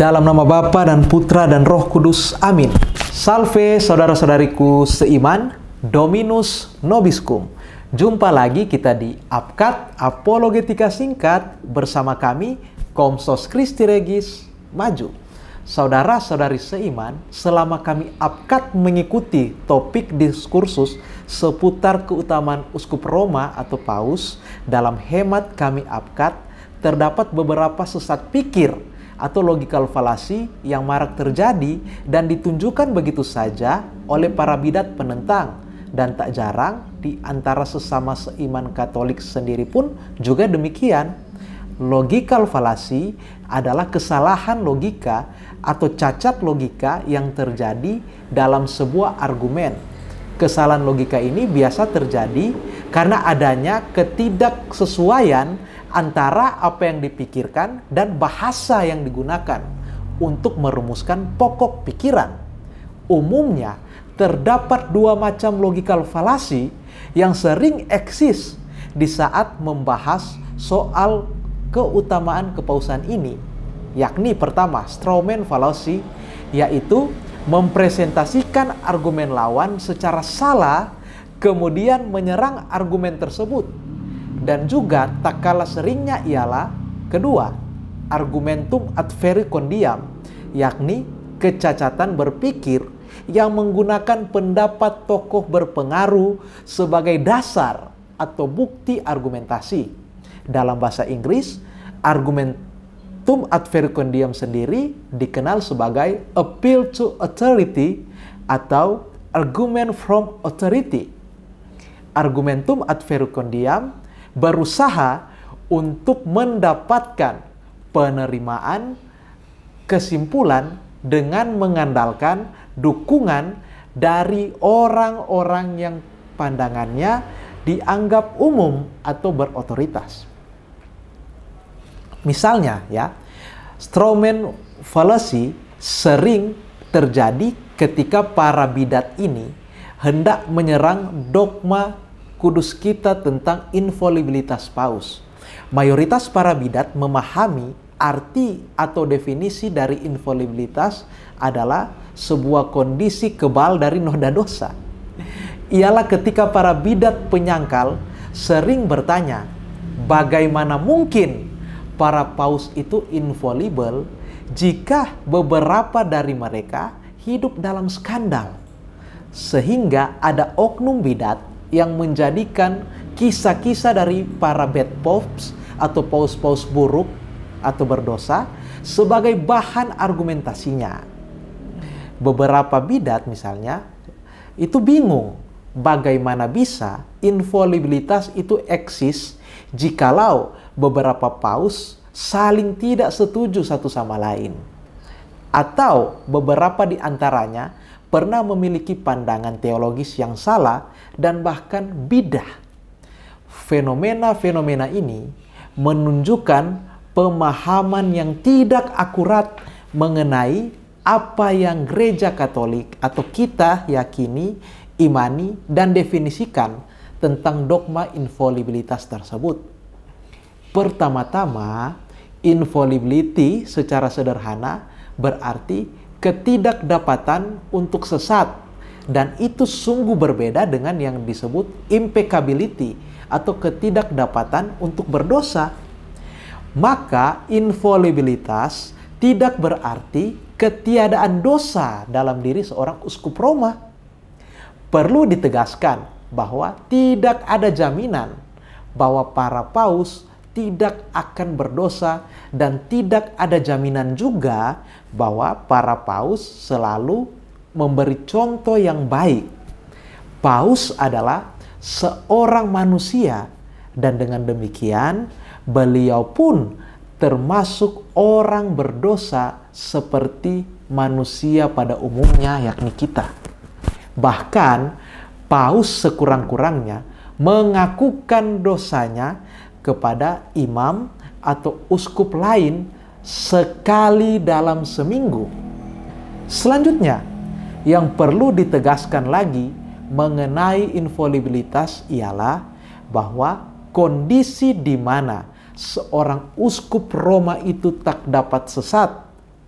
Dalam nama Bapa dan Putra dan Roh Kudus. Amin. Salve saudara-saudariku seiman, Dominus Nobiscum. Jumpa lagi kita di Apkat Apologetika Singkat bersama kami Komsos Kristi Regis Maju. Saudara-saudari seiman, selama kami apkat mengikuti topik diskursus seputar keutamaan uskup Roma atau Paus, dalam hemat kami apkat terdapat beberapa sesat pikir atau logical fallacy yang marak terjadi dan ditunjukkan begitu saja oleh para bidat penentang dan tak jarang di antara sesama seiman Katolik sendiri pun juga demikian. Logical fallacy adalah kesalahan logika atau cacat logika yang terjadi dalam sebuah argumen. Kesalahan logika ini biasa terjadi karena adanya ketidaksesuaian antara apa yang dipikirkan dan bahasa yang digunakan untuk merumuskan pokok pikiran. Umumnya, terdapat dua macam logikal falasi yang sering eksis di saat membahas soal keutamaan kepausan ini, yakni pertama, strawman falasi, yaitu mempresentasikan argumen lawan secara salah, kemudian menyerang argumen tersebut dan juga tak kalah seringnya ialah kedua, argumentum ad condiam, yakni kecacatan berpikir yang menggunakan pendapat tokoh berpengaruh sebagai dasar atau bukti argumentasi. Dalam bahasa Inggris, argumentum ad condiam sendiri dikenal sebagai appeal to authority atau argument from authority. Argumentum ad condiam berusaha untuk mendapatkan penerimaan kesimpulan dengan mengandalkan dukungan dari orang-orang yang pandangannya dianggap umum atau berotoritas. Misalnya ya, Strawman fallacy sering terjadi ketika para bidat ini hendak menyerang dogma kudus kita tentang infalibilitas paus. Mayoritas para bidat memahami arti atau definisi dari infalibilitas adalah sebuah kondisi kebal dari noda dosa. Ialah ketika para bidat penyangkal sering bertanya, bagaimana mungkin para paus itu infallible jika beberapa dari mereka hidup dalam skandal? Sehingga ada oknum bidat yang menjadikan kisah-kisah dari para bad pops atau paus-paus buruk atau berdosa sebagai bahan argumentasinya. Beberapa bidat misalnya itu bingung bagaimana bisa infalibilitas itu eksis jikalau beberapa paus saling tidak setuju satu sama lain. Atau beberapa di antaranya pernah memiliki pandangan teologis yang salah dan bahkan bidah. Fenomena-fenomena ini menunjukkan pemahaman yang tidak akurat mengenai apa yang gereja Katolik atau kita yakini, imani, dan definisikan tentang dogma infolibilitas tersebut. Pertama-tama, infallibility secara sederhana berarti ketidakdapatan untuk sesat dan itu sungguh berbeda dengan yang disebut impeccability atau ketidakdapatan untuk berdosa. Maka infallibilitas tidak berarti ketiadaan dosa dalam diri seorang uskup Roma. Perlu ditegaskan bahwa tidak ada jaminan bahwa para paus tidak akan berdosa dan tidak ada jaminan juga bahwa para paus selalu memberi contoh yang baik. Paus adalah seorang manusia dan dengan demikian beliau pun termasuk orang berdosa seperti manusia pada umumnya yakni kita. Bahkan paus sekurang-kurangnya mengakukan dosanya kepada imam atau uskup lain sekali dalam seminggu. Selanjutnya, yang perlu ditegaskan lagi mengenai infolibilitas ialah bahwa kondisi di mana seorang uskup Roma itu tak dapat sesat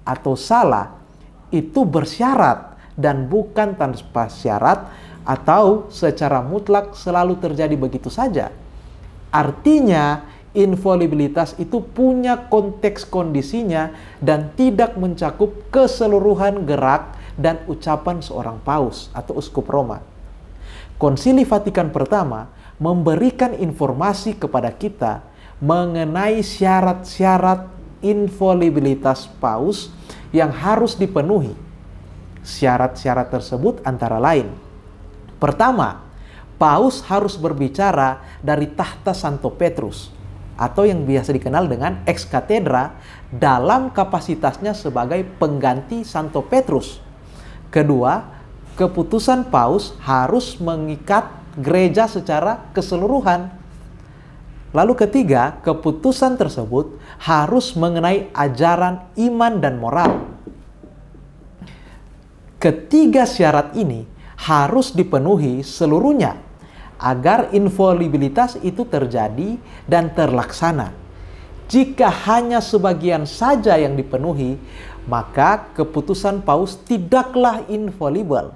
atau salah itu bersyarat dan bukan tanpa syarat atau secara mutlak selalu terjadi begitu saja. Artinya, infalibilitas itu punya konteks kondisinya dan tidak mencakup keseluruhan gerak dan ucapan seorang paus atau uskup Roma. Konsili Vatikan pertama memberikan informasi kepada kita mengenai syarat-syarat infalibilitas paus yang harus dipenuhi. Syarat-syarat tersebut antara lain: pertama, Paus harus berbicara dari tahta Santo Petrus atau yang biasa dikenal dengan ex katedra dalam kapasitasnya sebagai pengganti Santo Petrus. Kedua, keputusan Paus harus mengikat gereja secara keseluruhan. Lalu ketiga, keputusan tersebut harus mengenai ajaran iman dan moral. Ketiga syarat ini harus dipenuhi seluruhnya agar infalibilitas itu terjadi dan terlaksana. Jika hanya sebagian saja yang dipenuhi, maka keputusan Paus tidaklah infallible.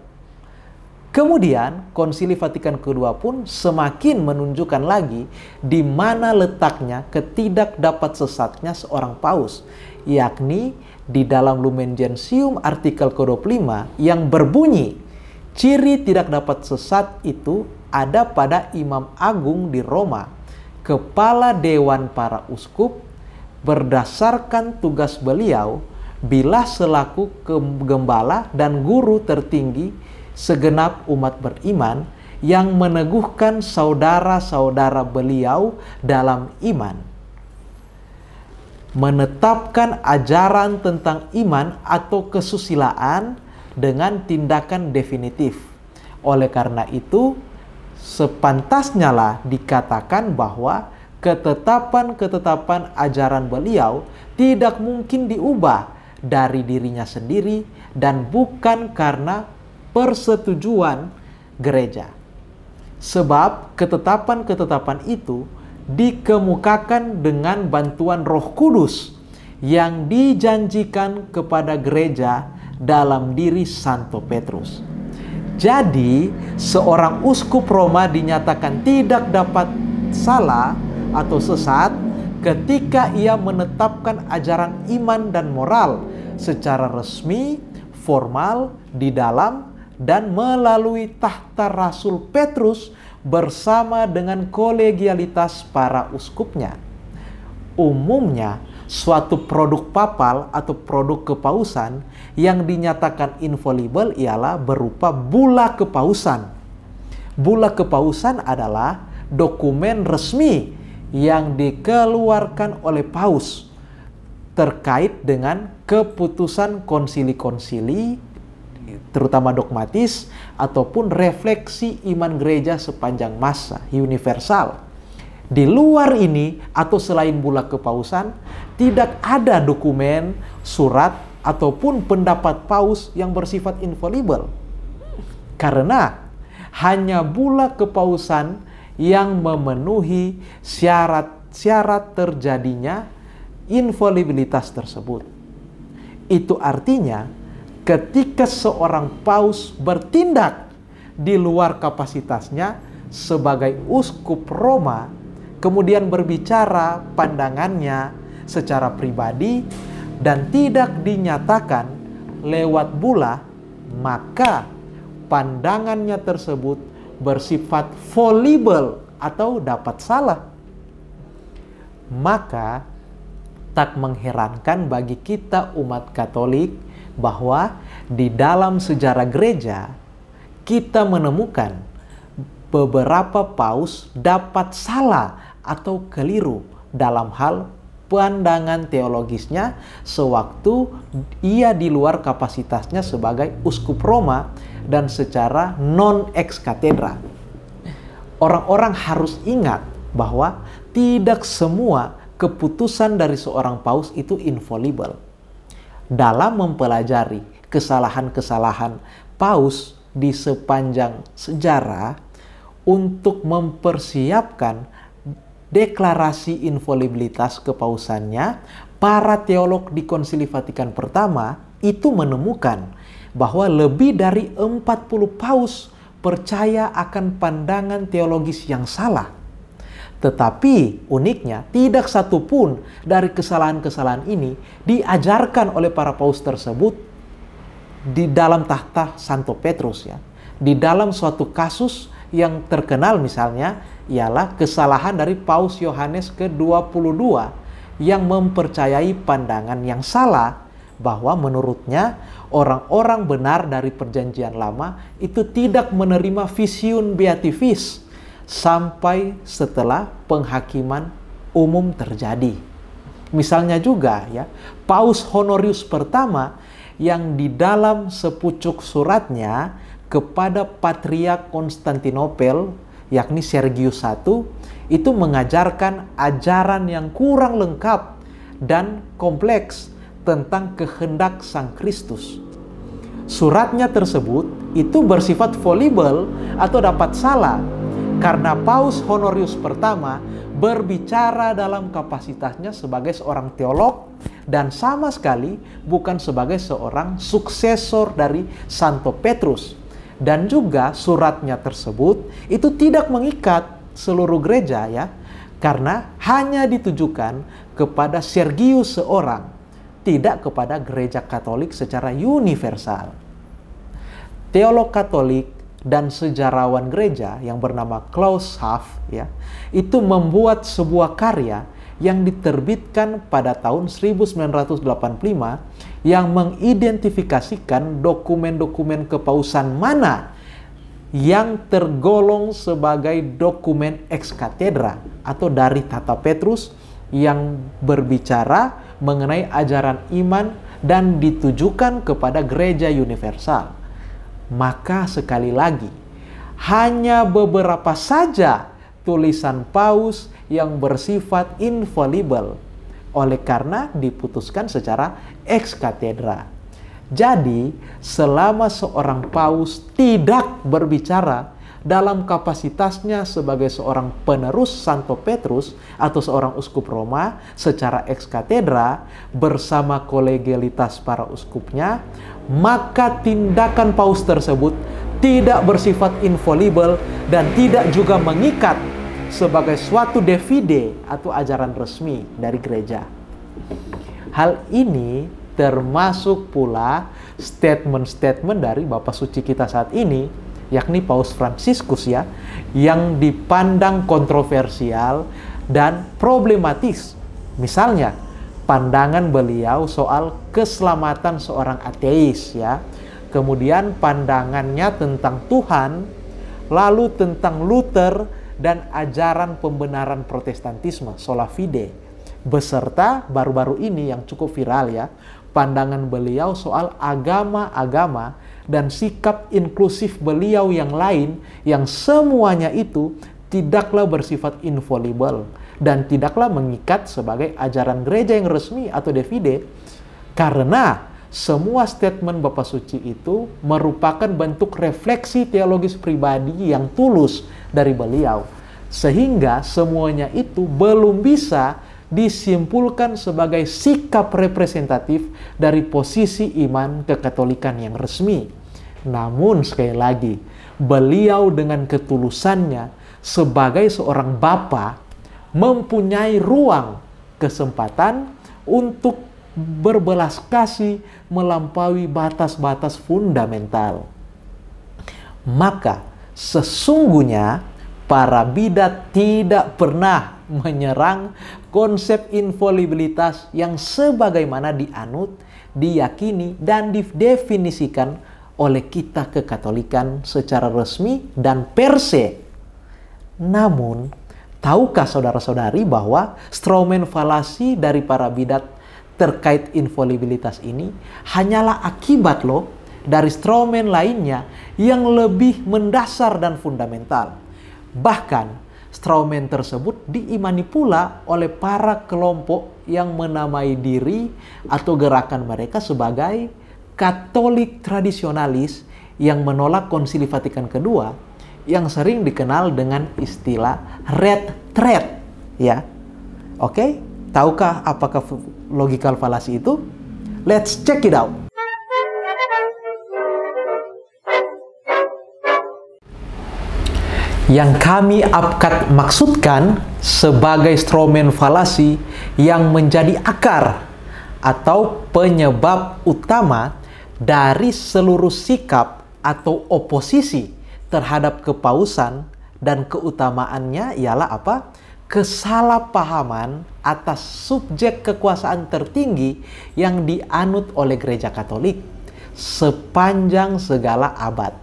Kemudian, Konsili Vatikan II pun semakin menunjukkan lagi di mana letaknya ketidak dapat sesatnya seorang paus, yakni di dalam Lumen Gentium artikel ke-25 yang berbunyi, ciri tidak dapat sesat itu ada pada Imam Agung di Roma, kepala dewan para uskup, berdasarkan tugas beliau bila selaku gembala dan guru tertinggi segenap umat beriman yang meneguhkan saudara-saudara beliau dalam iman. Menetapkan ajaran tentang iman atau kesusilaan dengan tindakan definitif. Oleh karena itu, Sepantasnya lah dikatakan bahwa ketetapan-ketetapan ajaran beliau tidak mungkin diubah dari dirinya sendiri dan bukan karena persetujuan gereja. Sebab ketetapan-ketetapan itu dikemukakan dengan bantuan Roh Kudus yang dijanjikan kepada gereja dalam diri Santo Petrus. Jadi, seorang uskup Roma dinyatakan tidak dapat salah atau sesat ketika ia menetapkan ajaran iman dan moral secara resmi, formal, di dalam, dan melalui tahta Rasul Petrus bersama dengan kolegialitas para uskupnya. Umumnya, suatu produk papal atau produk kepausan yang dinyatakan infallible ialah berupa bula kepausan. Bula kepausan adalah dokumen resmi yang dikeluarkan oleh paus terkait dengan keputusan konsili-konsili terutama dogmatis ataupun refleksi iman gereja sepanjang masa universal. Di luar ini atau selain bula kepausan tidak ada dokumen, surat ataupun pendapat paus yang bersifat infallible. Karena hanya bula kepausan yang memenuhi syarat-syarat terjadinya infalibilitas tersebut. Itu artinya ketika seorang paus bertindak di luar kapasitasnya sebagai uskup Roma, kemudian berbicara pandangannya secara pribadi dan tidak dinyatakan lewat bula, maka pandangannya tersebut bersifat volibel atau dapat salah. Maka tak mengherankan bagi kita umat Katolik bahwa di dalam sejarah gereja kita menemukan beberapa paus dapat salah atau keliru dalam hal pandangan teologisnya sewaktu ia di luar kapasitasnya sebagai uskup Roma dan secara non ex katedra. Orang-orang harus ingat bahwa tidak semua keputusan dari seorang paus itu infallible. Dalam mempelajari kesalahan-kesalahan paus di sepanjang sejarah untuk mempersiapkan deklarasi infolibilitas kepausannya, para teolog di Konsili Vatikan pertama itu menemukan bahwa lebih dari 40 paus percaya akan pandangan teologis yang salah. Tetapi uniknya tidak satu pun dari kesalahan-kesalahan ini diajarkan oleh para paus tersebut di dalam tahta Santo Petrus ya. Di dalam suatu kasus yang terkenal misalnya ialah kesalahan dari Paus Yohanes ke-22 yang mempercayai pandangan yang salah bahwa menurutnya orang-orang benar dari perjanjian lama itu tidak menerima visiun beatifis sampai setelah penghakiman umum terjadi. Misalnya juga ya, Paus Honorius pertama yang di dalam sepucuk suratnya kepada Patriark Konstantinopel yakni Sergius I, itu mengajarkan ajaran yang kurang lengkap dan kompleks tentang kehendak Sang Kristus. Suratnya tersebut itu bersifat volibel atau dapat salah karena Paus Honorius pertama berbicara dalam kapasitasnya sebagai seorang teolog dan sama sekali bukan sebagai seorang suksesor dari Santo Petrus dan juga suratnya tersebut itu tidak mengikat seluruh gereja ya, karena hanya ditujukan kepada Sergius seorang, tidak kepada gereja Katolik secara universal. Teolog Katolik dan sejarawan gereja yang bernama Klaus Haff ya, itu membuat sebuah karya yang diterbitkan pada tahun 1985 yang mengidentifikasikan dokumen-dokumen kepausan mana yang tergolong sebagai dokumen ex katedra atau dari tata Petrus yang berbicara mengenai ajaran iman dan ditujukan kepada gereja universal. Maka sekali lagi, hanya beberapa saja tulisan Paus yang bersifat infallible oleh karena diputuskan secara ex cathedra. Jadi, selama seorang paus tidak berbicara dalam kapasitasnya sebagai seorang penerus Santo Petrus atau seorang uskup Roma secara ex cathedra bersama kolegialitas para uskupnya, maka tindakan paus tersebut tidak bersifat infallible dan tidak juga mengikat sebagai suatu devide atau ajaran resmi dari gereja. Hal ini termasuk pula statement-statement dari Bapak Suci kita saat ini, yakni Paus Fransiskus ya, yang dipandang kontroversial dan problematis. Misalnya, pandangan beliau soal keselamatan seorang ateis ya. Kemudian pandangannya tentang Tuhan, lalu tentang Luther dan ajaran pembenaran Protestantisme sola fide beserta baru-baru ini yang cukup viral ya pandangan beliau soal agama-agama dan sikap inklusif beliau yang lain yang semuanya itu tidaklah bersifat infallible dan tidaklah mengikat sebagai ajaran gereja yang resmi atau devide karena semua statement Bapak Suci itu merupakan bentuk refleksi teologis pribadi yang tulus dari beliau. Sehingga semuanya itu belum bisa disimpulkan sebagai sikap representatif dari posisi iman kekatolikan yang resmi. Namun sekali lagi, beliau dengan ketulusannya sebagai seorang bapa mempunyai ruang kesempatan untuk berbelas kasih melampaui batas-batas fundamental. Maka sesungguhnya para bidat tidak pernah menyerang konsep infalibilitas yang sebagaimana dianut, diyakini, dan didefinisikan oleh kita kekatolikan secara resmi dan perse. Namun, tahukah saudara-saudari bahwa stromen falasi dari para bidat terkait infolibilitas ini hanyalah akibat loh dari stromen lainnya yang lebih mendasar dan fundamental. Bahkan stromen tersebut diimani pula oleh para kelompok yang menamai diri atau gerakan mereka sebagai Katolik tradisionalis yang menolak konsili Vatikan kedua yang sering dikenal dengan istilah red thread ya. Oke? Okay? Tahukah apakah logical falasi itu? Let's check it out. Yang kami abkat maksudkan sebagai strawman falasi yang menjadi akar atau penyebab utama dari seluruh sikap atau oposisi terhadap kepausan dan keutamaannya ialah apa? kesalahpahaman atas subjek kekuasaan tertinggi yang dianut oleh gereja Katolik sepanjang segala abad.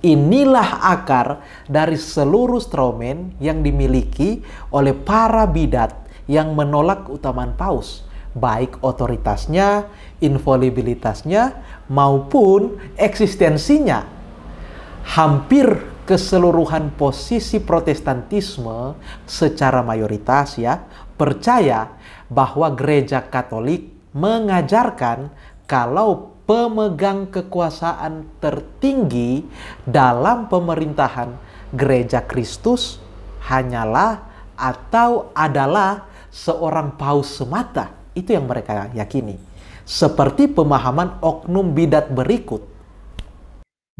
Inilah akar dari seluruh stromen yang dimiliki oleh para bidat yang menolak keutamaan paus, baik otoritasnya, infolibilitasnya, maupun eksistensinya. Hampir keseluruhan posisi protestantisme secara mayoritas ya percaya bahwa gereja Katolik mengajarkan kalau pemegang kekuasaan tertinggi dalam pemerintahan gereja Kristus hanyalah atau adalah seorang paus semata. Itu yang mereka yakini. Seperti pemahaman oknum bidat berikut.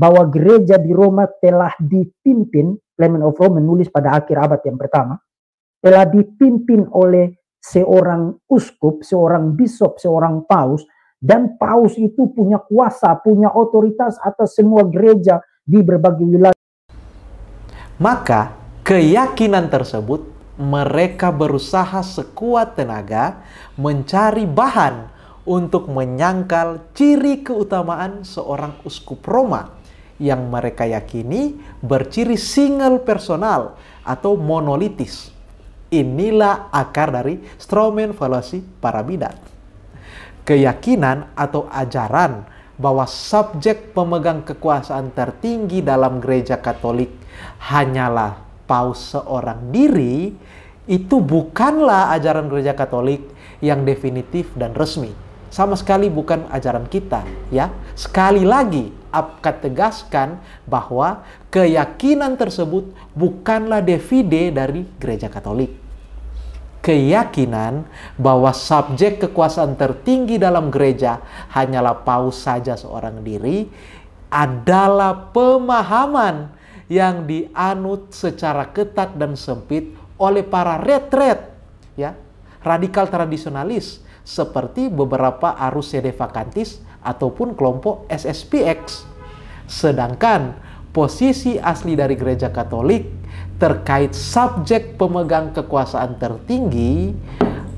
Bahwa gereja di Roma telah dipimpin, Clement of Rome menulis pada akhir abad yang pertama, telah dipimpin oleh seorang uskup, seorang bisop, seorang paus, dan paus itu punya kuasa, punya otoritas atas semua gereja di berbagai wilayah. Maka keyakinan tersebut mereka berusaha sekuat tenaga mencari bahan untuk menyangkal ciri keutamaan seorang uskup Roma yang mereka yakini berciri single personal atau monolitis. Inilah akar dari stromen valuasi para bidat. Keyakinan atau ajaran bahwa subjek pemegang kekuasaan tertinggi dalam gereja Katolik hanyalah paus seorang diri itu bukanlah ajaran gereja Katolik yang definitif dan resmi. Sama sekali bukan ajaran kita, ya. Sekali lagi, Abkat tegaskan bahwa keyakinan tersebut bukanlah devide dari gereja Katolik keyakinan bahwa subjek kekuasaan tertinggi dalam gereja hanyalah paus saja seorang diri adalah pemahaman yang dianut secara ketat dan sempit oleh para retret ya radikal tradisionalis seperti beberapa arus sedevakantis ataupun kelompok SSPX sedangkan posisi asli dari gereja Katolik terkait subjek pemegang kekuasaan tertinggi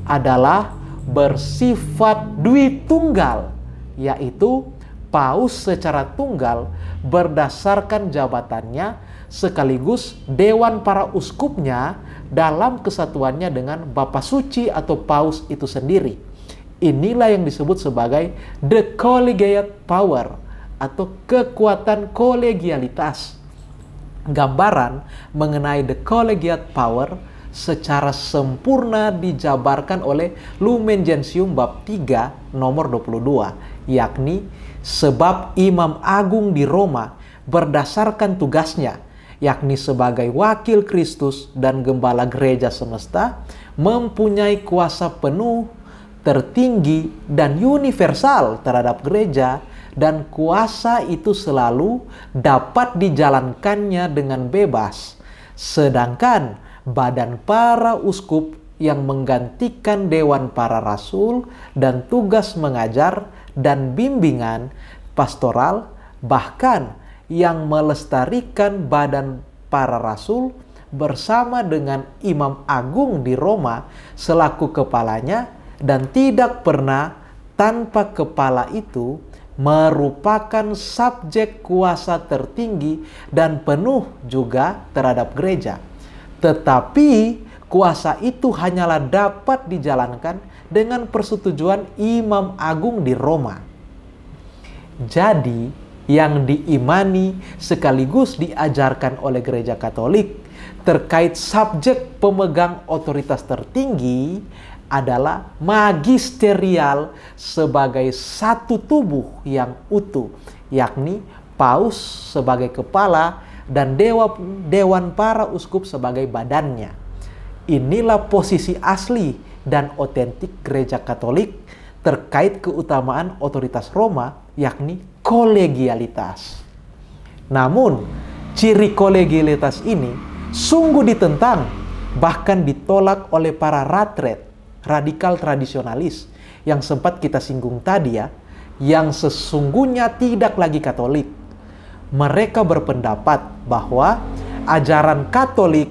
adalah bersifat dwi tunggal, yaitu paus secara tunggal berdasarkan jabatannya sekaligus dewan para uskupnya dalam kesatuannya dengan Bapa Suci atau paus itu sendiri. Inilah yang disebut sebagai the collegiate power atau kekuatan kolegialitas gambaran mengenai the collegiate power secara sempurna dijabarkan oleh Lumen Gentium bab 3 nomor 22 yakni sebab Imam Agung di Roma berdasarkan tugasnya yakni sebagai wakil Kristus dan gembala gereja semesta mempunyai kuasa penuh tertinggi dan universal terhadap gereja dan kuasa itu selalu dapat dijalankannya dengan bebas. Sedangkan badan para uskup yang menggantikan dewan para rasul dan tugas mengajar dan bimbingan pastoral, bahkan yang melestarikan badan para rasul bersama dengan imam agung di Roma selaku kepalanya, dan tidak pernah tanpa kepala itu merupakan subjek kuasa tertinggi dan penuh juga terhadap gereja. Tetapi kuasa itu hanyalah dapat dijalankan dengan persetujuan imam agung di Roma. Jadi, yang diimani sekaligus diajarkan oleh gereja Katolik terkait subjek pemegang otoritas tertinggi adalah magisterial sebagai satu tubuh yang utuh, yakni paus sebagai kepala dan dewa dewan para uskup sebagai badannya. Inilah posisi asli dan otentik gereja Katolik terkait keutamaan otoritas Roma yakni kolegialitas. Namun, ciri kolegialitas ini sungguh ditentang bahkan ditolak oleh para ratret radikal tradisionalis yang sempat kita singgung tadi ya, yang sesungguhnya tidak lagi Katolik. Mereka berpendapat bahwa ajaran Katolik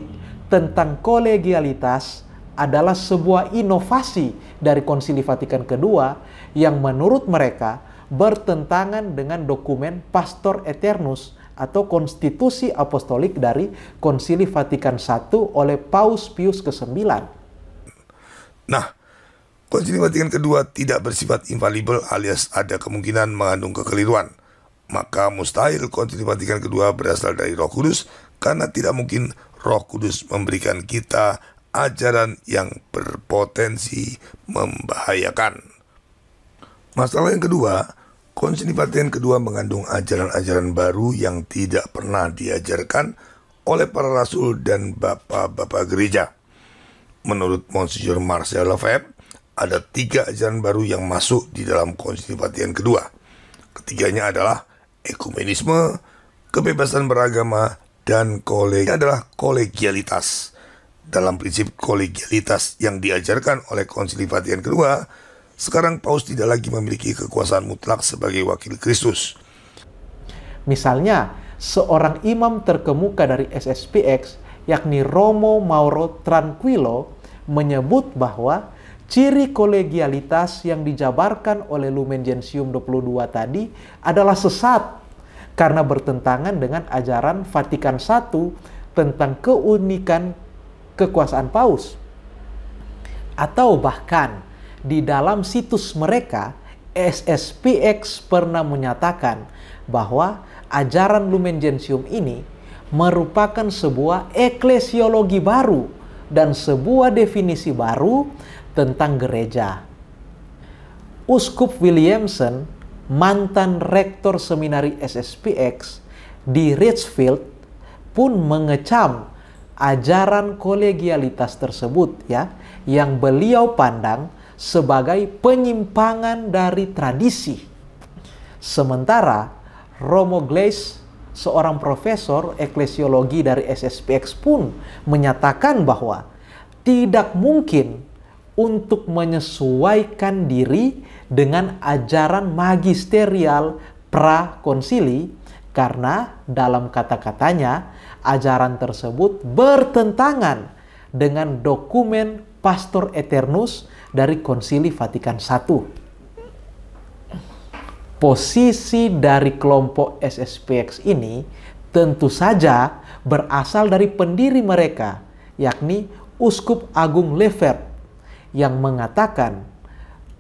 tentang kolegialitas adalah sebuah inovasi dari Konsili Vatikan II yang menurut mereka bertentangan dengan dokumen Pastor Eternus atau konstitusi apostolik dari Konsili Vatikan I oleh Paus Pius ke-9 Nah, kunci Vatikan kedua tidak bersifat infallible alias ada kemungkinan mengandung kekeliruan. Maka mustahil kunci Vatikan kedua berasal dari roh kudus karena tidak mungkin roh kudus memberikan kita ajaran yang berpotensi membahayakan. Masalah yang kedua, Konsili Vatikan kedua mengandung ajaran-ajaran baru yang tidak pernah diajarkan oleh para rasul dan bapak-bapak gereja menurut Monsignor Marcel Lefebvre, ada tiga ajaran baru yang masuk di dalam konsili Vatikan kedua. Ketiganya adalah ekumenisme, kebebasan beragama, dan koleg adalah kolegialitas. Dalam prinsip kolegialitas yang diajarkan oleh konsili Vatikan kedua, sekarang Paus tidak lagi memiliki kekuasaan mutlak sebagai wakil Kristus. Misalnya, seorang imam terkemuka dari SSPX yakni Romo Mauro Tranquillo, menyebut bahwa ciri kolegialitas yang dijabarkan oleh Lumen Gentium 22 tadi adalah sesat karena bertentangan dengan ajaran Vatikan I tentang keunikan kekuasaan paus. Atau bahkan di dalam situs mereka, SSPX pernah menyatakan bahwa ajaran Lumen Gentium ini merupakan sebuah eklesiologi baru dan sebuah definisi baru tentang gereja. Uskup Williamson, mantan rektor seminari SSPX di Richfield, pun mengecam ajaran kolegialitas tersebut ya, yang beliau pandang sebagai penyimpangan dari tradisi. Sementara Romo Glaze seorang profesor eklesiologi dari SSPX pun menyatakan bahwa tidak mungkin untuk menyesuaikan diri dengan ajaran magisterial prakonsili karena dalam kata-katanya ajaran tersebut bertentangan dengan dokumen Pastor Eternus dari Konsili Vatikan I posisi dari kelompok SSPX ini tentu saja berasal dari pendiri mereka, yakni Uskup Agung Lefebvre yang mengatakan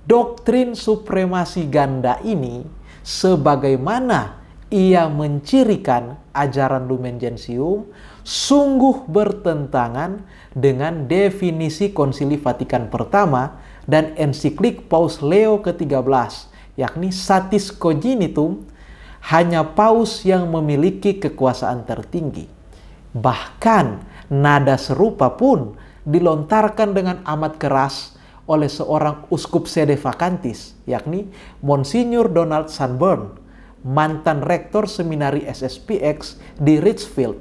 doktrin supremasi ganda ini sebagaimana ia mencirikan ajaran Lumen Gentium sungguh bertentangan dengan definisi Konsili Vatikan pertama dan ensiklik Paus Leo ke-13 yakni satis cogitum hanya paus yang memiliki kekuasaan tertinggi. Bahkan nada serupa pun dilontarkan dengan amat keras oleh seorang uskup sede vacantis, yakni Monsignor Donald sunburn mantan rektor seminari SSPX di Richfield,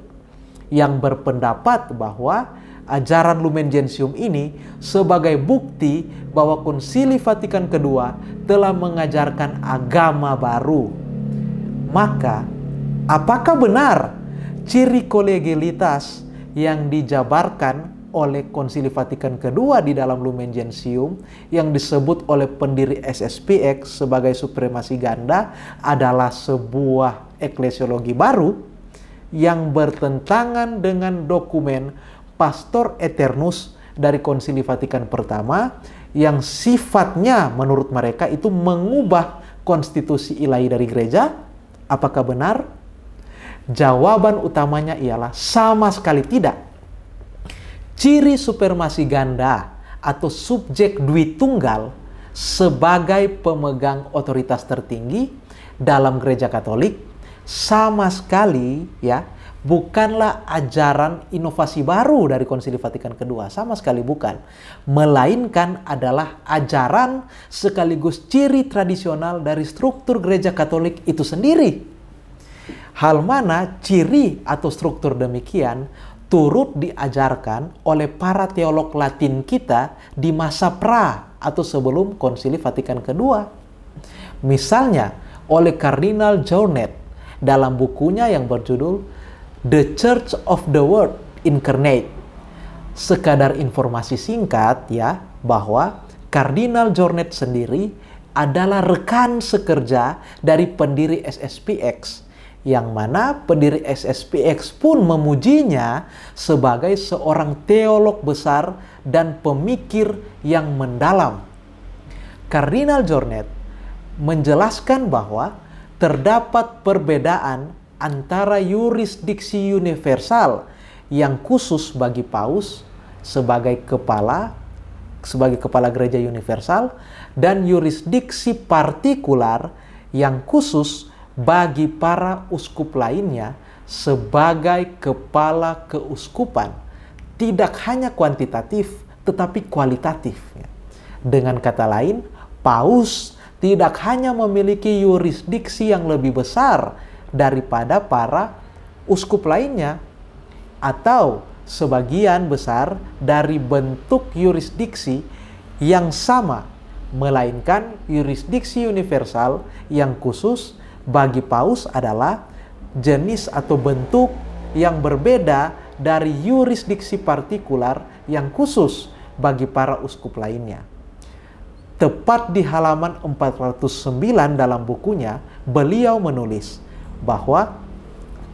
yang berpendapat bahwa ajaran Lumen Gentium ini sebagai bukti bahwa Konsili Vatikan II telah mengajarkan agama baru. Maka, apakah benar ciri kolegialitas yang dijabarkan oleh Konsili Vatikan II di dalam Lumen Gentium yang disebut oleh pendiri SSPX sebagai supremasi ganda adalah sebuah eklesiologi baru yang bertentangan dengan dokumen Pastor Eternus dari Konsili Vatikan pertama yang sifatnya menurut mereka itu mengubah konstitusi ilahi dari gereja. Apakah benar? Jawaban utamanya ialah sama sekali tidak. Ciri supremasi ganda atau subjek dwi tunggal sebagai pemegang otoritas tertinggi dalam gereja Katolik sama sekali ya bukanlah ajaran inovasi baru dari Konsili Vatikan II, sama sekali bukan. Melainkan adalah ajaran sekaligus ciri tradisional dari struktur gereja Katolik itu sendiri. Hal mana ciri atau struktur demikian turut diajarkan oleh para teolog Latin kita di masa pra atau sebelum Konsili Vatikan II. Misalnya oleh Kardinal Jornet dalam bukunya yang berjudul The Church of the World Incarnate. Sekadar informasi singkat ya, bahwa Kardinal Jornet sendiri adalah rekan sekerja dari pendiri SSPX yang mana pendiri SSPX pun memujinya sebagai seorang teolog besar dan pemikir yang mendalam. Kardinal Jornet menjelaskan bahwa terdapat perbedaan antara yurisdiksi universal yang khusus bagi paus sebagai kepala sebagai kepala gereja universal dan yurisdiksi partikular yang khusus bagi para uskup lainnya sebagai kepala keuskupan tidak hanya kuantitatif tetapi kualitatif dengan kata lain paus tidak hanya memiliki yurisdiksi yang lebih besar daripada para uskup lainnya atau sebagian besar dari bentuk yurisdiksi yang sama melainkan yurisdiksi universal yang khusus bagi paus adalah jenis atau bentuk yang berbeda dari yurisdiksi partikular yang khusus bagi para uskup lainnya. Tepat di halaman 409 dalam bukunya, beliau menulis, bahwa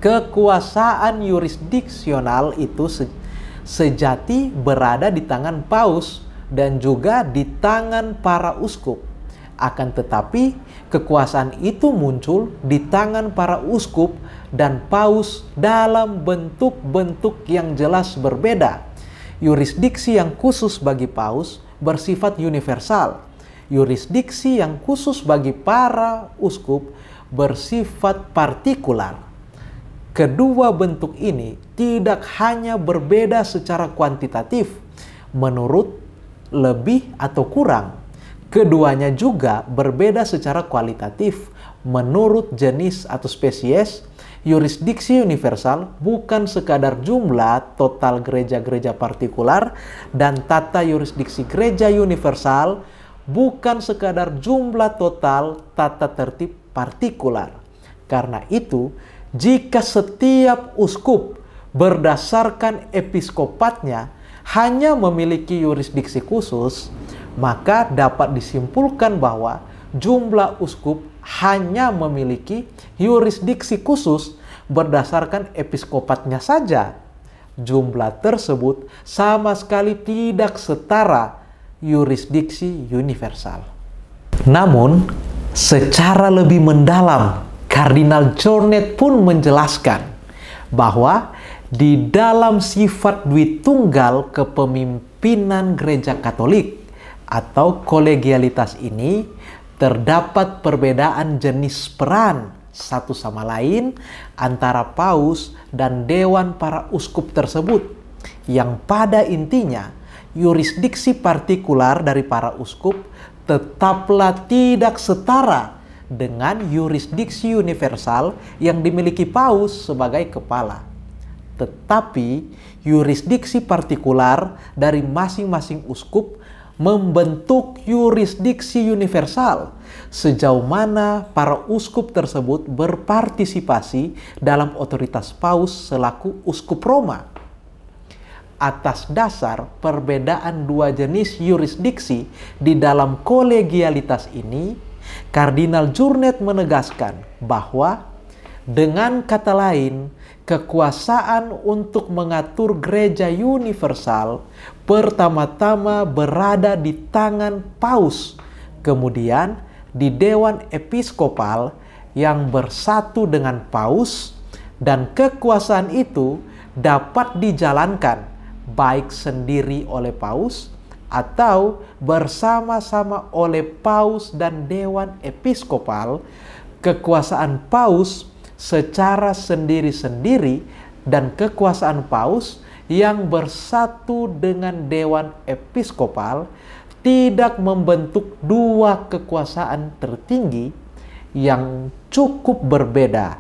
kekuasaan yurisdiksional itu se sejati berada di tangan paus dan juga di tangan para uskup. Akan tetapi, kekuasaan itu muncul di tangan para uskup dan paus dalam bentuk-bentuk yang jelas berbeda. Yurisdiksi yang khusus bagi paus bersifat universal. Yurisdiksi yang khusus bagi para uskup bersifat partikular. Kedua bentuk ini tidak hanya berbeda secara kuantitatif, menurut lebih atau kurang. Keduanya juga berbeda secara kualitatif, menurut jenis atau spesies. Yurisdiksi universal bukan sekadar jumlah total gereja-gereja partikular dan tata yurisdiksi gereja universal bukan sekadar jumlah total tata tertib partikular. Karena itu, jika setiap uskup berdasarkan episkopatnya hanya memiliki yurisdiksi khusus, maka dapat disimpulkan bahwa jumlah uskup hanya memiliki yurisdiksi khusus berdasarkan episkopatnya saja. Jumlah tersebut sama sekali tidak setara yurisdiksi universal. Namun, Secara lebih mendalam, Kardinal Jornet pun menjelaskan bahwa di dalam sifat dwi tunggal kepemimpinan gereja Katolik atau kolegialitas ini terdapat perbedaan jenis peran satu sama lain antara paus dan dewan para uskup tersebut yang pada intinya yurisdiksi partikular dari para uskup tetaplah tidak setara dengan yurisdiksi universal yang dimiliki paus sebagai kepala. Tetapi yurisdiksi partikular dari masing-masing uskup membentuk yurisdiksi universal sejauh mana para uskup tersebut berpartisipasi dalam otoritas paus selaku uskup Roma atas dasar perbedaan dua jenis yurisdiksi di dalam kolegialitas ini, Kardinal Jurnet menegaskan bahwa dengan kata lain, kekuasaan untuk mengatur gereja universal pertama-tama berada di tangan paus, kemudian di dewan episkopal yang bersatu dengan paus, dan kekuasaan itu dapat dijalankan baik sendiri oleh paus atau bersama-sama oleh paus dan dewan episkopal, kekuasaan paus secara sendiri-sendiri dan kekuasaan paus yang bersatu dengan dewan episkopal tidak membentuk dua kekuasaan tertinggi yang cukup berbeda,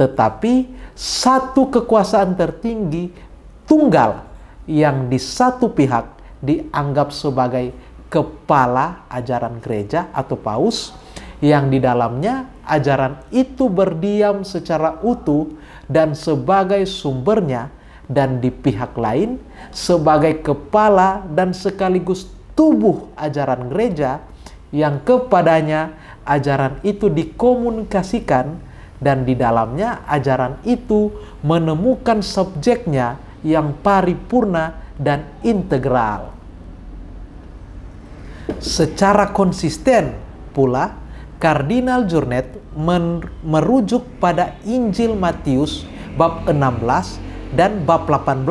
tetapi satu kekuasaan tertinggi tunggal yang di satu pihak dianggap sebagai kepala ajaran gereja atau paus yang di dalamnya ajaran itu berdiam secara utuh dan sebagai sumbernya dan di pihak lain sebagai kepala dan sekaligus tubuh ajaran gereja yang kepadanya ajaran itu dikomunikasikan dan di dalamnya ajaran itu menemukan subjeknya yang paripurna dan integral. Secara konsisten pula, Kardinal Jurnet merujuk pada Injil Matius bab 16 dan bab 18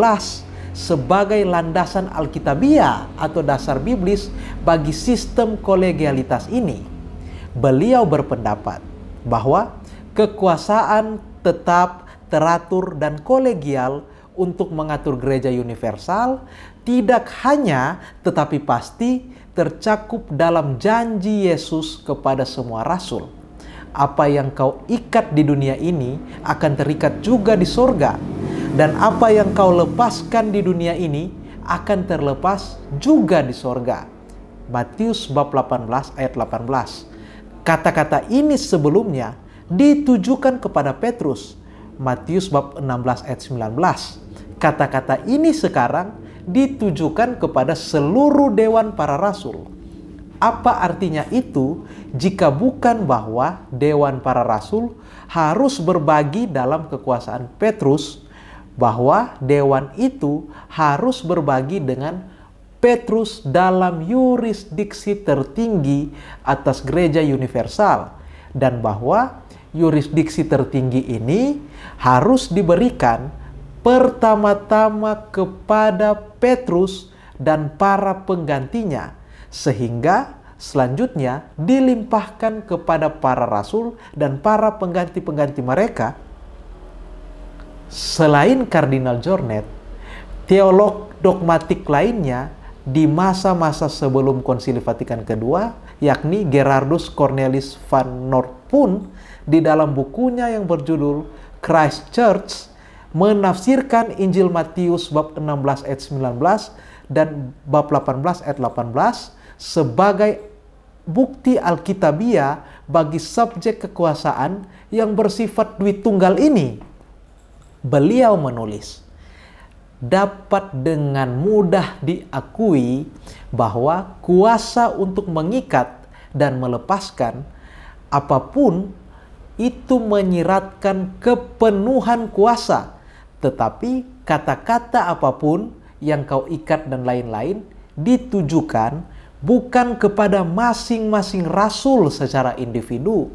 sebagai landasan Alkitabiah atau dasar biblis bagi sistem kolegialitas ini. Beliau berpendapat bahwa kekuasaan tetap teratur dan kolegial untuk mengatur gereja universal tidak hanya tetapi pasti tercakup dalam janji Yesus kepada semua rasul. Apa yang kau ikat di dunia ini akan terikat juga di sorga, dan apa yang kau lepaskan di dunia ini akan terlepas juga di sorga. Matius bab 18 ayat 18. Kata-kata ini sebelumnya ditujukan kepada Petrus, Matius bab 16 ayat 19. Kata-kata ini sekarang ditujukan kepada seluruh dewan para rasul. Apa artinya itu jika bukan bahwa dewan para rasul harus berbagi dalam kekuasaan Petrus bahwa dewan itu harus berbagi dengan Petrus dalam yurisdiksi tertinggi atas gereja universal dan bahwa yurisdiksi tertinggi ini harus diberikan pertama-tama kepada Petrus dan para penggantinya, sehingga selanjutnya dilimpahkan kepada para rasul dan para pengganti-pengganti mereka. Selain Kardinal Jornet, teolog dogmatik lainnya di masa-masa sebelum Konsili Vatikan II, yakni Gerardus Cornelis van Noort pun di dalam bukunya yang berjudul Christ Church menafsirkan Injil Matius bab 16 ayat 19 dan bab 18 ayat 18 sebagai bukti Alkitabiah bagi subjek kekuasaan yang bersifat duit tunggal ini. Beliau menulis, dapat dengan mudah diakui bahwa kuasa untuk mengikat dan melepaskan apapun itu menyiratkan kepenuhan kuasa. Tetapi kata-kata apapun yang kau ikat dan lain-lain ditujukan bukan kepada masing-masing rasul secara individu,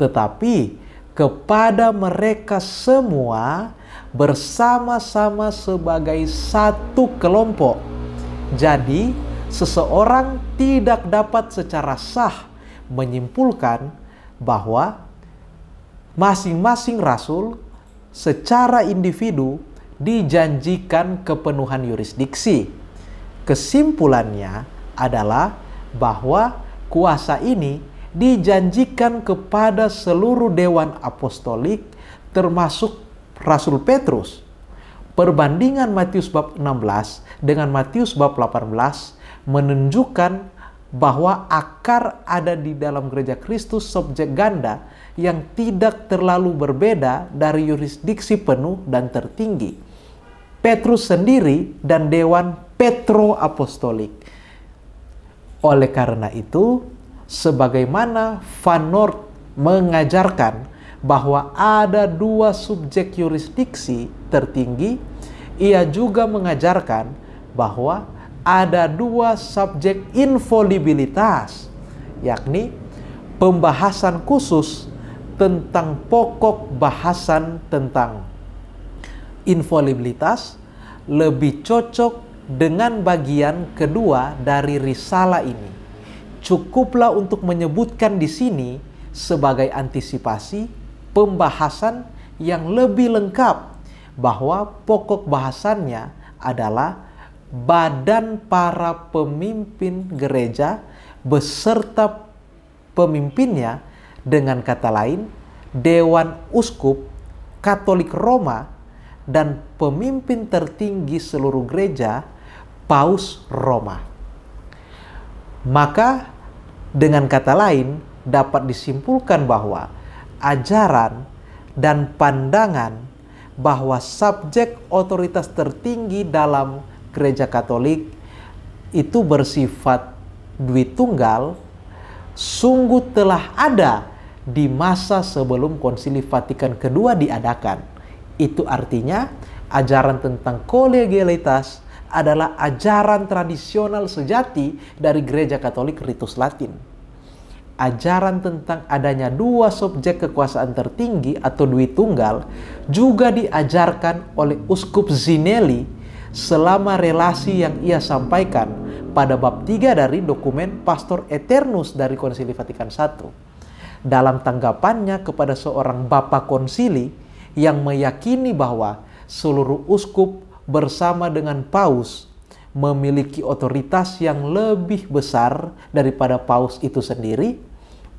tetapi kepada mereka semua bersama-sama sebagai satu kelompok. Jadi, seseorang tidak dapat secara sah menyimpulkan bahwa masing-masing rasul secara individu dijanjikan kepenuhan yurisdiksi. Kesimpulannya adalah bahwa kuasa ini dijanjikan kepada seluruh dewan apostolik termasuk Rasul Petrus. Perbandingan Matius bab 16 dengan Matius bab 18 menunjukkan bahwa akar ada di dalam gereja Kristus subjek ganda yang tidak terlalu berbeda dari yurisdiksi penuh dan tertinggi. Petrus sendiri dan Dewan Petro Apostolik. Oleh karena itu, sebagaimana Van Noort mengajarkan bahwa ada dua subjek yurisdiksi tertinggi, ia juga mengajarkan bahwa ada dua subjek infolibilitas, yakni pembahasan khusus tentang pokok bahasan tentang infolibilitas lebih cocok dengan bagian kedua dari risalah ini. Cukuplah untuk menyebutkan di sini sebagai antisipasi pembahasan yang lebih lengkap bahwa pokok bahasannya adalah badan para pemimpin gereja beserta pemimpinnya dengan kata lain Dewan Uskup Katolik Roma dan pemimpin tertinggi seluruh gereja Paus Roma. Maka dengan kata lain dapat disimpulkan bahwa ajaran dan pandangan bahwa subjek otoritas tertinggi dalam gereja Katolik itu bersifat duit tunggal sungguh telah ada di masa sebelum Konsili Vatikan II diadakan. Itu artinya ajaran tentang kolegialitas adalah ajaran tradisional sejati dari gereja Katolik Ritus Latin. Ajaran tentang adanya dua subjek kekuasaan tertinggi atau duit tunggal juga diajarkan oleh Uskup Zinelli selama relasi yang ia sampaikan pada bab tiga dari dokumen Pastor Eternus dari Konsili Vatikan I. Dalam tanggapannya kepada seorang Bapak Konsili yang meyakini bahwa seluruh uskup bersama dengan paus memiliki otoritas yang lebih besar daripada paus itu sendiri,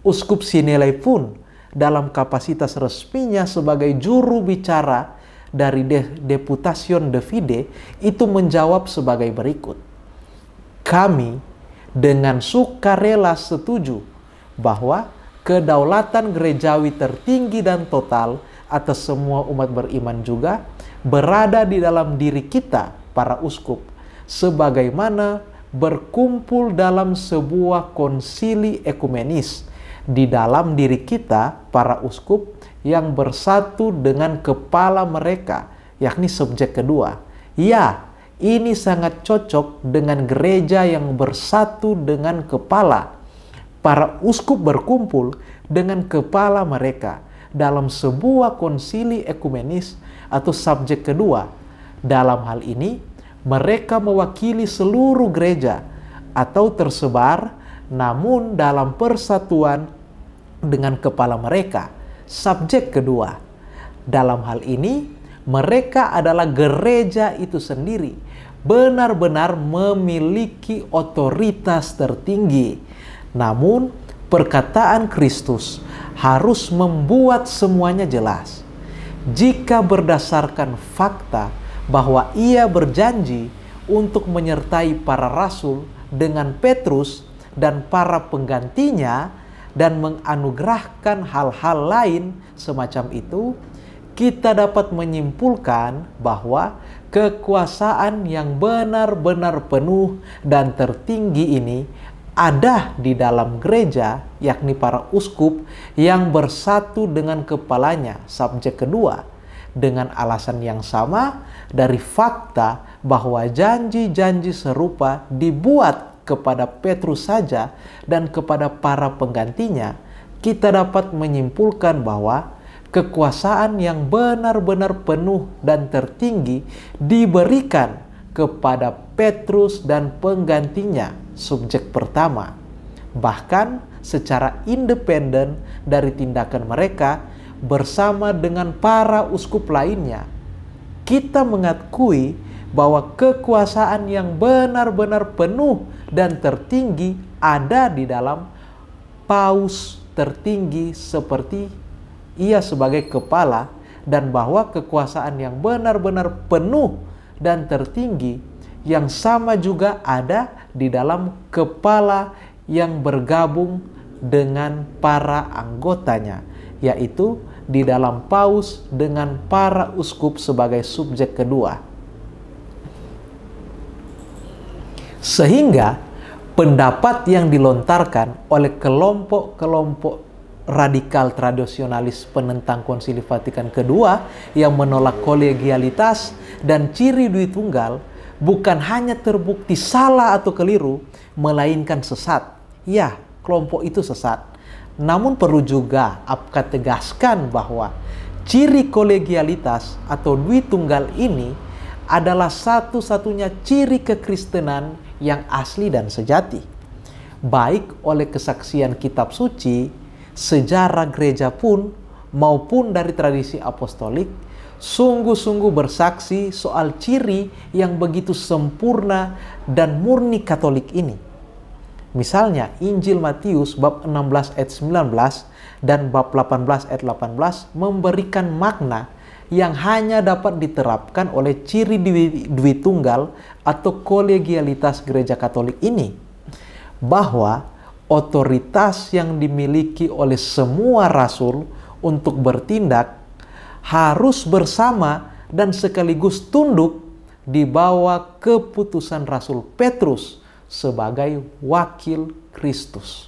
uskup sinilai pun dalam kapasitas resminya sebagai juru bicara dari de Deputation de Fide itu menjawab sebagai berikut. Kami dengan sukarela setuju bahwa kedaulatan gerejawi tertinggi dan total atas semua umat beriman juga berada di dalam diri kita para uskup sebagaimana berkumpul dalam sebuah konsili ekumenis di dalam diri kita para uskup yang bersatu dengan kepala mereka, yakni subjek kedua. Ya, ini sangat cocok dengan gereja yang bersatu dengan kepala. Para uskup berkumpul dengan kepala mereka dalam sebuah konsili ekumenis atau subjek kedua. Dalam hal ini, mereka mewakili seluruh gereja atau tersebar, namun dalam persatuan dengan kepala mereka subjek kedua. Dalam hal ini, mereka adalah gereja itu sendiri, benar-benar memiliki otoritas tertinggi. Namun, perkataan Kristus harus membuat semuanya jelas. Jika berdasarkan fakta bahwa Ia berjanji untuk menyertai para rasul dengan Petrus dan para penggantinya, dan menganugerahkan hal-hal lain semacam itu, kita dapat menyimpulkan bahwa kekuasaan yang benar-benar penuh dan tertinggi ini ada di dalam gereja, yakni para uskup yang bersatu dengan kepalanya, subjek kedua, dengan alasan yang sama dari fakta bahwa janji-janji serupa dibuat kepada Petrus saja dan kepada para penggantinya, kita dapat menyimpulkan bahwa kekuasaan yang benar-benar penuh dan tertinggi diberikan kepada Petrus dan penggantinya, subjek pertama. Bahkan secara independen dari tindakan mereka bersama dengan para uskup lainnya. Kita mengakui bahwa kekuasaan yang benar-benar penuh dan tertinggi ada di dalam paus tertinggi seperti ia sebagai kepala dan bahwa kekuasaan yang benar-benar penuh dan tertinggi yang sama juga ada di dalam kepala yang bergabung dengan para anggotanya yaitu di dalam paus dengan para uskup sebagai subjek kedua. Sehingga pendapat yang dilontarkan oleh kelompok-kelompok radikal tradisionalis penentang konsili Vatikan kedua yang menolak kolegialitas dan ciri duit tunggal bukan hanya terbukti salah atau keliru, melainkan sesat. Ya, kelompok itu sesat. Namun perlu juga Apka tegaskan bahwa ciri kolegialitas atau duit tunggal ini adalah satu-satunya ciri kekristenan yang asli dan sejati, baik oleh kesaksian kitab suci, sejarah gereja pun, maupun dari tradisi apostolik, sungguh-sungguh bersaksi soal ciri yang begitu sempurna dan murni Katolik ini. Misalnya Injil Matius bab 16 ayat 19 dan bab 18 ayat 18 memberikan makna yang hanya dapat diterapkan oleh ciri duit Tunggal atau kolegialitas gereja Katolik ini. Bahwa otoritas yang dimiliki oleh semua rasul untuk bertindak harus bersama dan sekaligus tunduk di bawah keputusan Rasul Petrus sebagai wakil Kristus.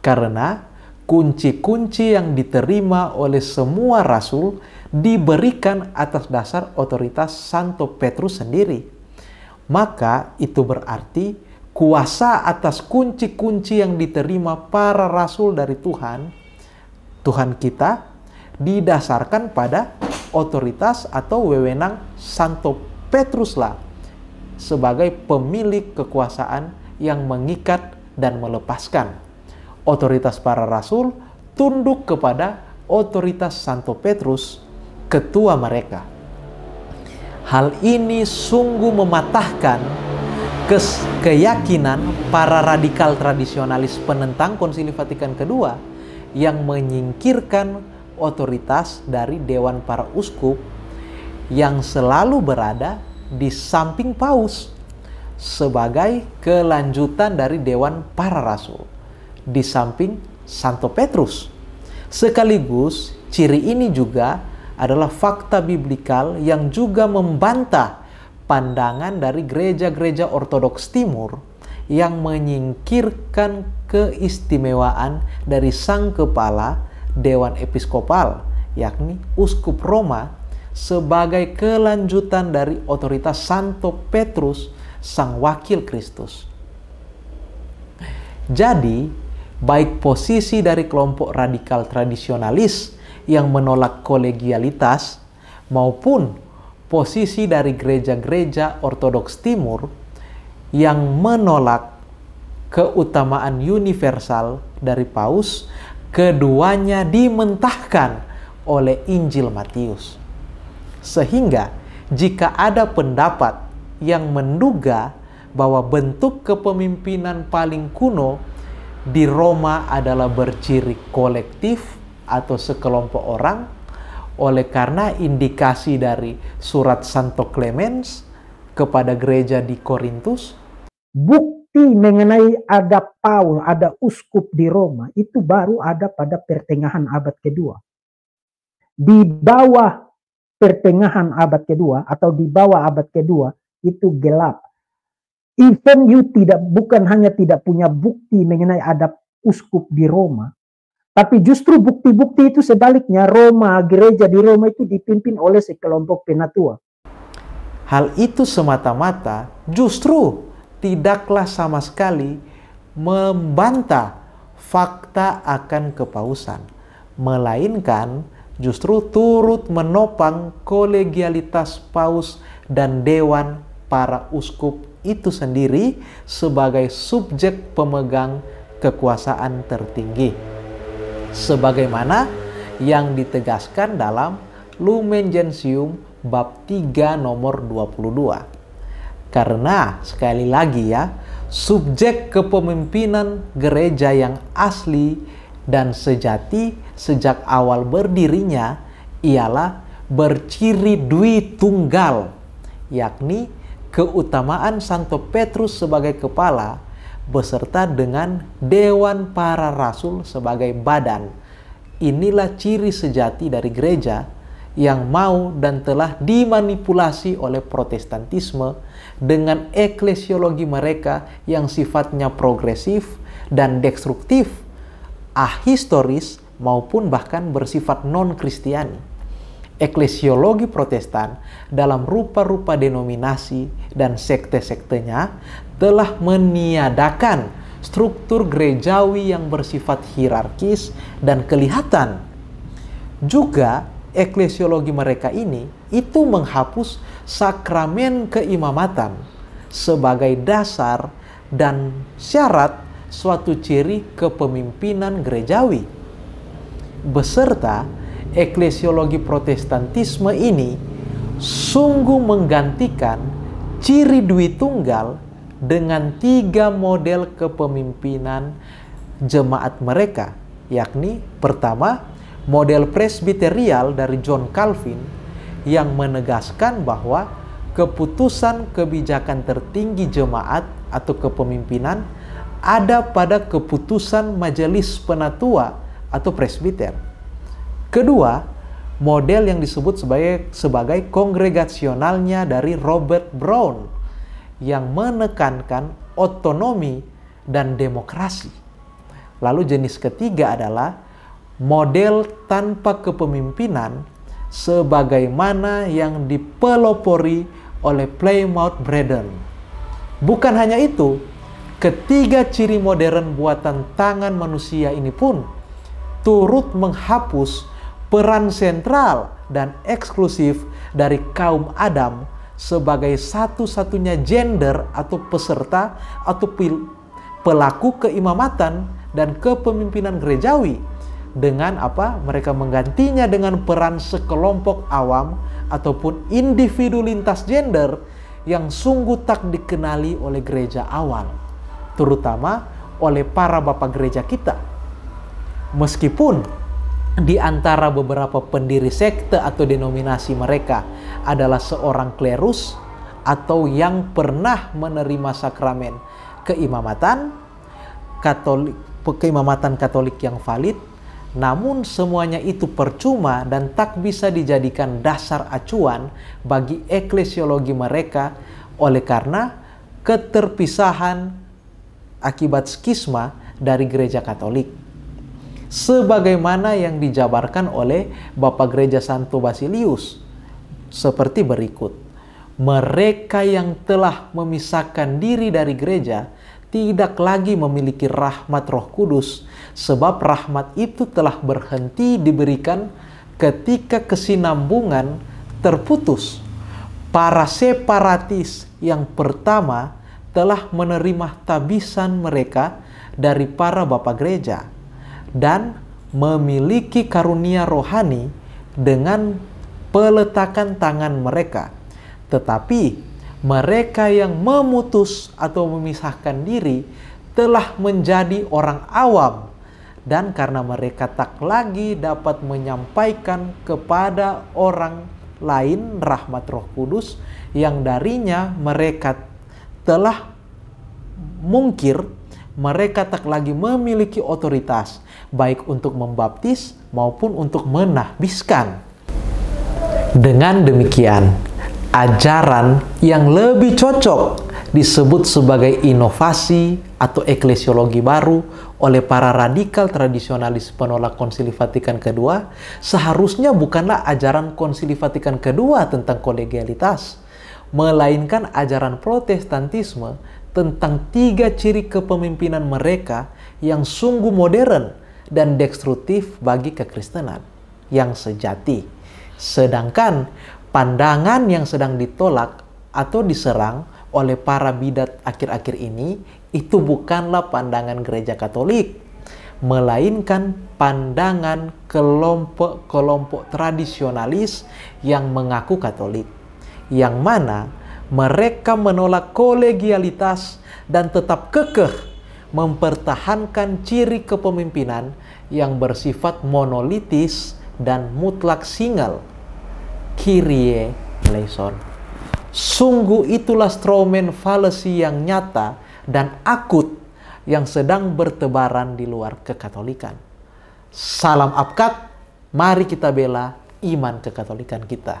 Karena kunci-kunci yang diterima oleh semua rasul diberikan atas dasar otoritas Santo Petrus sendiri. Maka itu berarti kuasa atas kunci-kunci yang diterima para rasul dari Tuhan, Tuhan kita, didasarkan pada otoritas atau wewenang Santo Petruslah sebagai pemilik kekuasaan yang mengikat dan melepaskan. Otoritas para rasul tunduk kepada otoritas Santo Petrus ketua mereka. Hal ini sungguh mematahkan keyakinan para radikal tradisionalis penentang Konsili Vatikan II yang menyingkirkan otoritas dari dewan para uskup yang selalu berada di samping paus sebagai kelanjutan dari dewan para rasul di samping Santo Petrus. Sekaligus ciri ini juga adalah fakta biblikal yang juga membantah pandangan dari gereja-gereja Ortodoks Timur yang menyingkirkan keistimewaan dari sang kepala Dewan Episkopal, yakni Uskup Roma, sebagai kelanjutan dari otoritas Santo Petrus, sang wakil Kristus. Jadi, baik posisi dari kelompok radikal tradisionalis yang menolak kolegialitas maupun posisi dari gereja-gereja Ortodoks Timur yang menolak keutamaan universal dari Paus, keduanya dimentahkan oleh Injil Matius. Sehingga jika ada pendapat yang menduga bahwa bentuk kepemimpinan paling kuno di Roma adalah berciri kolektif, atau sekelompok orang oleh karena indikasi dari surat Santo Clemens kepada gereja di Korintus bukti mengenai ada Paul, ada uskup di Roma itu baru ada pada pertengahan abad kedua. Di bawah pertengahan abad kedua atau di bawah abad kedua itu gelap. Even you tidak bukan hanya tidak punya bukti mengenai ada uskup di Roma, tapi justru bukti-bukti itu sebaliknya Roma, gereja di Roma itu dipimpin oleh sekelompok penatua. Hal itu semata-mata justru tidaklah sama sekali membantah fakta akan kepausan, melainkan justru turut menopang kolegialitas paus dan dewan para uskup itu sendiri sebagai subjek pemegang kekuasaan tertinggi sebagaimana yang ditegaskan dalam Lumen Gentium bab 3 nomor 22. Karena sekali lagi ya, subjek kepemimpinan gereja yang asli dan sejati sejak awal berdirinya ialah berciri dwi tunggal, yakni keutamaan Santo Petrus sebagai kepala beserta dengan Dewan Para Rasul sebagai badan. Inilah ciri sejati dari gereja yang mau dan telah dimanipulasi oleh protestantisme dengan eklesiologi mereka yang sifatnya progresif dan destruktif, ahistoris maupun bahkan bersifat non-kristiani eklesiologi protestan dalam rupa-rupa denominasi dan sekte-sektenya telah meniadakan struktur gerejawi yang bersifat hierarkis dan kelihatan. Juga eklesiologi mereka ini itu menghapus sakramen keimamatan sebagai dasar dan syarat suatu ciri kepemimpinan gerejawi beserta eklesiologi protestantisme ini sungguh menggantikan ciri dwi tunggal dengan tiga model kepemimpinan jemaat mereka, yakni pertama, model presbiterial dari John Calvin yang menegaskan bahwa keputusan kebijakan tertinggi jemaat atau kepemimpinan ada pada keputusan majelis penatua atau presbiter. Kedua, model yang disebut sebagai sebagai kongregasionalnya dari Robert Brown yang menekankan otonomi dan demokrasi. Lalu jenis ketiga adalah model tanpa kepemimpinan sebagaimana yang dipelopori oleh Plymouth Brethren. Bukan hanya itu, ketiga ciri modern buatan tangan manusia ini pun turut menghapus peran sentral dan eksklusif dari kaum Adam sebagai satu-satunya gender atau peserta atau pelaku keimamatan dan kepemimpinan gerejawi dengan apa mereka menggantinya dengan peran sekelompok awam ataupun individu lintas gender yang sungguh tak dikenali oleh gereja awal terutama oleh para bapak gereja kita meskipun di antara beberapa pendiri sekte atau denominasi mereka adalah seorang klerus atau yang pernah menerima sakramen keimamatan Katolik keimamatan Katolik yang valid namun semuanya itu percuma dan tak bisa dijadikan dasar acuan bagi eklesiologi mereka oleh karena keterpisahan akibat skisma dari gereja Katolik sebagaimana yang dijabarkan oleh Bapak Gereja Santo Basilius seperti berikut. Mereka yang telah memisahkan diri dari gereja tidak lagi memiliki rahmat Roh Kudus sebab rahmat itu telah berhenti diberikan ketika kesinambungan terputus. Para separatis yang pertama telah menerima tabisan mereka dari para bapak gereja dan memiliki karunia rohani dengan peletakan tangan mereka. Tetapi mereka yang memutus atau memisahkan diri telah menjadi orang awam dan karena mereka tak lagi dapat menyampaikan kepada orang lain rahmat Roh Kudus yang darinya mereka telah mungkir mereka tak lagi memiliki otoritas, baik untuk membaptis maupun untuk menahbiskan. Dengan demikian, ajaran yang lebih cocok disebut sebagai inovasi atau eklesiologi baru oleh para radikal tradisionalis penolak konsili Vatikan kedua seharusnya bukanlah ajaran konsili Vatikan kedua tentang kolegialitas, melainkan ajaran protestantisme tentang tiga ciri kepemimpinan mereka yang sungguh modern dan destruktif bagi kekristenan yang sejati. Sedangkan pandangan yang sedang ditolak atau diserang oleh para bidat akhir-akhir ini itu bukanlah pandangan gereja Katolik, melainkan pandangan kelompok-kelompok tradisionalis yang mengaku Katolik, yang mana mereka menolak kolegialitas dan tetap kekeh mempertahankan ciri kepemimpinan yang bersifat monolitis dan mutlak single. Kyrie eleison. Sungguh itulah stromen falasi yang nyata dan akut yang sedang bertebaran di luar kekatolikan. Salam abkat, mari kita bela iman kekatolikan kita.